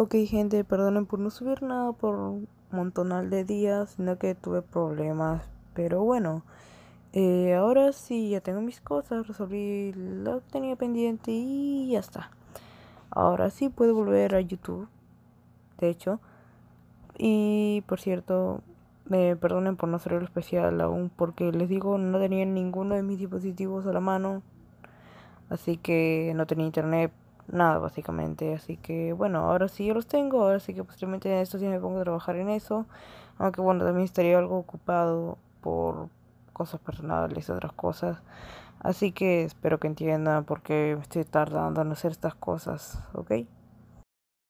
Ok gente, perdonen por no subir nada por un montonal de días, sino que tuve problemas. Pero bueno, eh, ahora sí, ya tengo mis cosas, resolví lo que tenía pendiente y ya está. Ahora sí puedo volver a YouTube, de hecho. Y por cierto, me perdonen por no hacer el especial aún, porque les digo, no tenía ninguno de mis dispositivos a la mano. Así que no tenía internet nada básicamente. Así que bueno, ahora sí yo los tengo, ahora sí que posteriormente en esto sí me pongo a trabajar en eso. Aunque bueno, también estaría algo ocupado por cosas personales, otras cosas. Así que espero que entiendan por qué estoy tardando en hacer estas cosas, ¿ok?